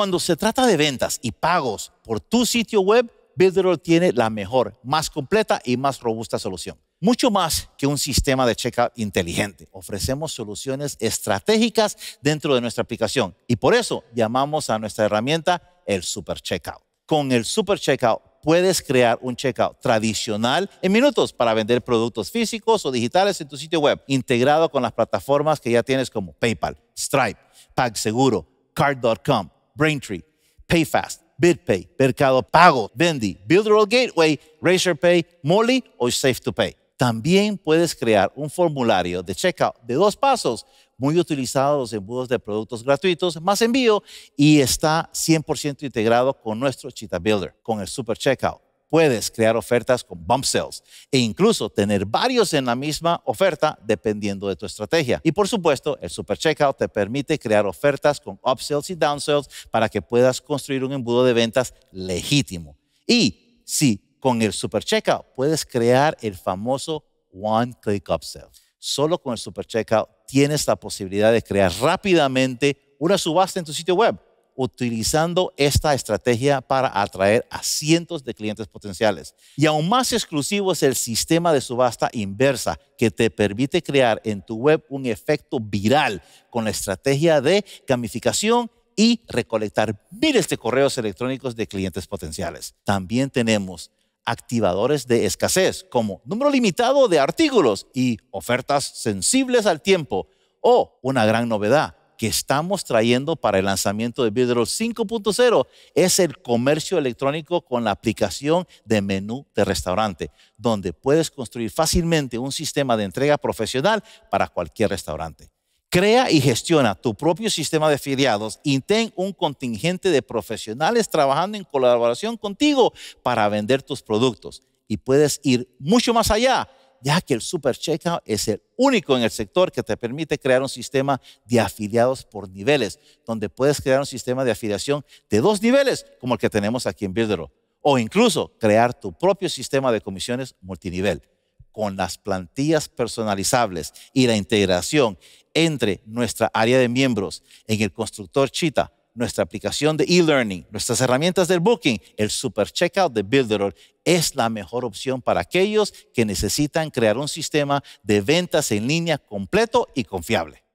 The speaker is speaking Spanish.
Cuando se trata de ventas y pagos por tu sitio web, Builderall tiene la mejor, más completa y más robusta solución. Mucho más que un sistema de checkout inteligente. Ofrecemos soluciones estratégicas dentro de nuestra aplicación y por eso llamamos a nuestra herramienta el Super Checkout. Con el Super Checkout puedes crear un checkout tradicional en minutos para vender productos físicos o digitales en tu sitio web, integrado con las plataformas que ya tienes como PayPal, Stripe, PagSeguro, Card.com Braintree, PayFast, BitPay, Mercado Pago, Bendy, Builderall Gateway, RazorPay, Molly o Safe to Pay. También puedes crear un formulario de checkout de dos pasos, muy utilizado los embudos de productos gratuitos, más envío y está 100% integrado con nuestro Cheetah Builder, con el Super Checkout puedes crear ofertas con bump sales e incluso tener varios en la misma oferta dependiendo de tu estrategia. Y por supuesto, el super checkout te permite crear ofertas con upsells y downsells para que puedas construir un embudo de ventas legítimo. Y sí, con el super checkout puedes crear el famoso one click upsell. Solo con el super checkout tienes la posibilidad de crear rápidamente una subasta en tu sitio web utilizando esta estrategia para atraer a cientos de clientes potenciales. Y aún más exclusivo es el sistema de subasta inversa que te permite crear en tu web un efecto viral con la estrategia de gamificación y recolectar miles de correos electrónicos de clientes potenciales. También tenemos activadores de escasez como número limitado de artículos y ofertas sensibles al tiempo o una gran novedad que estamos trayendo para el lanzamiento de Bidro 5.0 es el comercio electrónico con la aplicación de menú de restaurante, donde puedes construir fácilmente un sistema de entrega profesional para cualquier restaurante. Crea y gestiona tu propio sistema de afiliados y ten un contingente de profesionales trabajando en colaboración contigo para vender tus productos. Y puedes ir mucho más allá ya que el Super Checkout es el único en el sector que te permite crear un sistema de afiliados por niveles, donde puedes crear un sistema de afiliación de dos niveles, como el que tenemos aquí en o incluso crear tu propio sistema de comisiones multinivel con las plantillas personalizables y la integración entre nuestra área de miembros en el constructor Chita nuestra aplicación de e-learning, nuestras herramientas del booking, el super checkout de Builderall es la mejor opción para aquellos que necesitan crear un sistema de ventas en línea completo y confiable.